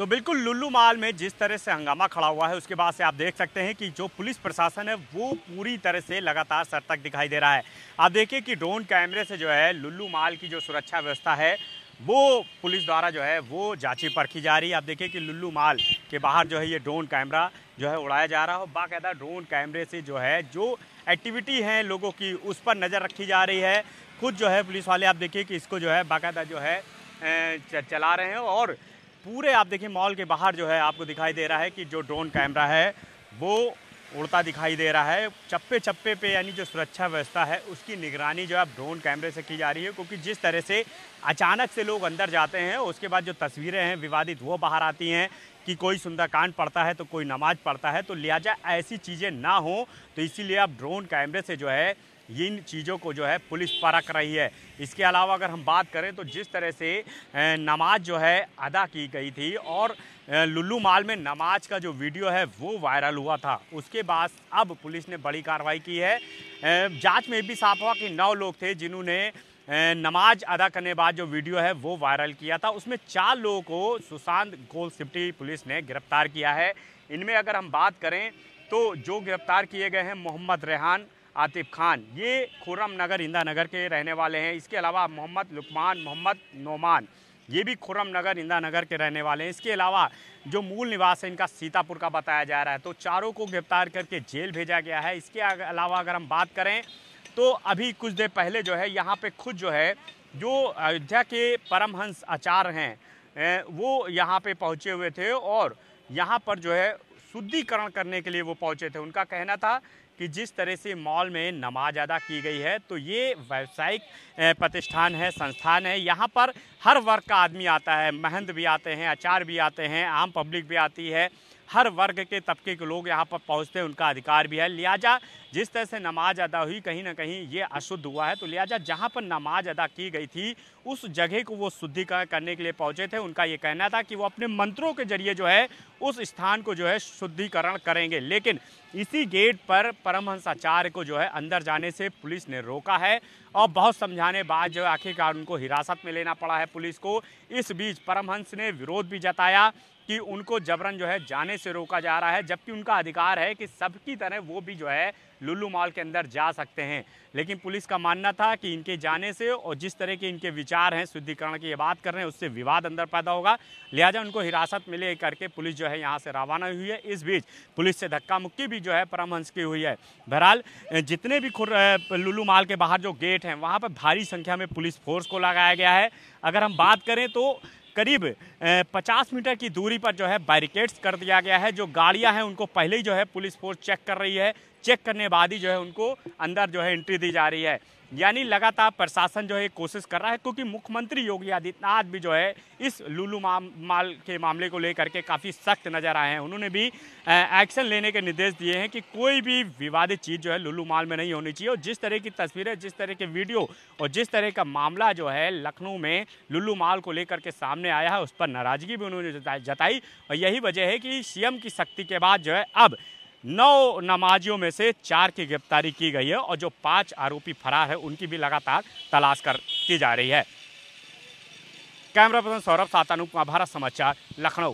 तो बिल्कुल लुल्लू माल में जिस तरह से हंगामा खड़ा हुआ है उसके बाद से आप देख सकते हैं कि जो पुलिस प्रशासन है वो पूरी तरह से लगातार सतर्क दिखाई दे रहा है आप देखिए कि ड्रोन कैमरे से जो है लुल्लू माल की जो सुरक्षा व्यवस्था है वो पुलिस द्वारा जो है वो जांची परखी जा रही है आप देखिए कि लुल्लू माल के बाहर जो है ये ड्रोन कैमरा जो है उड़ाया जा रहा है और बाकायदा ड्रोन कैमरे से जो है जो एक्टिविटी है लोगों की उस पर नज़र रखी जा रही है खुद जो है पुलिस वाले आप देखिए कि इसको जो है बाकायदा जो है चला रहे हैं और पूरे आप देखिए मॉल के बाहर जो है आपको दिखाई दे रहा है कि जो ड्रोन कैमरा है वो उड़ता दिखाई दे रहा है चप्पे चप्पे पे यानी जो सुरक्षा व्यवस्था है उसकी निगरानी जो है ड्रोन कैमरे से की जा रही है क्योंकि जिस तरह से अचानक से लोग अंदर जाते हैं उसके बाद जो तस्वीरें हैं विवादित वो बाहर आती हैं कि कोई सुंदरकांड पड़ता है तो कोई नमाज पढ़ता है तो लिहाजा ऐसी चीज़ें ना हों तो इसीलिए आप ड्रोन कैमरे से जो है इन चीज़ों को जो है पुलिस परख रही है इसके अलावा अगर हम बात करें तो जिस तरह से नमाज जो है अदा की गई थी और लुल्लू माल में नमाज का जो वीडियो है वो वायरल हुआ था उसके बाद अब पुलिस ने बड़ी कार्रवाई की है जांच में भी साफ हुआ कि नौ लोग थे जिन्होंने नमाज अदा करने बाद जो वीडियो है वो वायरल किया था उसमें चार लोगों को सुशांत गोल सिप्टी पुलिस ने गिरफ्तार किया है इनमें अगर हम बात करें तो जो गिरफ्तार किए गए हैं मोहम्मद रेहान आतिफ खान ये खुर्रम नगर इंदा नगर के रहने वाले हैं इसके अलावा मोहम्मद लुकमान मोहम्मद नोमान ये भी खुर्रम नगर इंदा नगर के रहने वाले हैं इसके अलावा जो मूल निवास है इनका सीतापुर का बताया जा रहा है तो चारों को गिरफ्तार करके जेल भेजा गया है इसके अलावा अगर हम बात करें तो अभी कुछ देर पहले जो है यहाँ पे खुद जो है जो अयोध्या के परमहंस आचार्य हैं वो यहाँ पे पहुँचे हुए थे और यहाँ पर जो है शुद्धिकरण करने के लिए वो पहुँचे थे उनका कहना था कि जिस तरह से मॉल में नमाज अदा की गई है तो ये व्यावसायिक प्रतिष्ठान है संस्थान है यहाँ पर हर वर्ग का आदमी आता है महंत भी आते हैं आचार भी आते हैं आम पब्लिक भी आती है हर वर्ग के तबके के लोग यहाँ पर पहुँचते हैं उनका अधिकार भी है लिहाजा जिस तरह से नमाज अदा हुई कहीं ना कहीं ये अशुद्ध हुआ है तो लिहाजा जहाँ पर नमाज अदा की गई थी उस जगह को वो शुद्धिकरण करने के लिए पहुँचे थे उनका ये कहना था कि वो अपने मंत्रों के जरिए जो है उस स्थान को जो है शुद्धिकरण करेंगे लेकिन इसी गेट पर परमहंसाचार्य को जो है अंदर जाने से पुलिस ने रोका है और बहुत समझाने बाद जो आखिरकार उनको हिरासत में लेना पड़ा है पुलिस को इस बीच परमहंस ने विरोध भी जताया कि उनको जबरन जो है जाने से रोका जा रहा है जबकि उनका अधिकार है कि सबकी तरह वो भी जो है लुल्लू मॉल के अंदर जा सकते हैं लेकिन पुलिस का मानना था कि इनके जाने से और जिस तरह के इनके विचार हैं शुद्धिकरण की ये बात कर रहे हैं उससे विवाद अंदर पैदा होगा लिहाजा उनको हिरासत में ले करके पुलिस जो है यहाँ से रवाना हुई है इस बीच पुलिस से धक्का मुक्की भी जो है परमहंस की हुई है बहरहाल जितने भी खुर लुल्लू माल के बाहर जो गेट हैं वहाँ पर भारी संख्या में पुलिस फोर्स को लगाया गया है अगर हम बात करें तो करीब 50 मीटर की दूरी पर जो है बैरिकेड्स कर दिया गया है जो गाड़ियां हैं उनको पहले ही जो है पुलिस फोर्स चेक कर रही है चेक करने बाद ही जो है उनको अंदर जो है एंट्री दी जा रही है यानी लगातार प्रशासन जो है कोशिश कर रहा है क्योंकि मुख्यमंत्री योगी आदित्यनाथ भी जो है इस लुलू माल के मामले को लेकर के काफ़ी सख्त नज़र आए हैं उन्होंने भी एक्शन लेने के निर्देश दिए हैं कि कोई भी विवादित चीज़ जो है लुलू माल में नहीं होनी चाहिए और जिस तरह की तस्वीरें जिस तरह के वीडियो और जिस तरह का मामला जो है लखनऊ में लुल्लू माल को लेकर के सामने आया है उस पर नाराज़गी भी उन्होंने जताई और यही वजह है कि सीएम की शक्ति के बाद जो है अब नौ नमाजियों में से चार की गिरफ्तारी की गई है और जो पांच आरोपी फरार है उनकी भी लगातार तलाश कर की जा रही है कैमरा पर्सन सौरभ सातानु भारत समाचार लखनऊ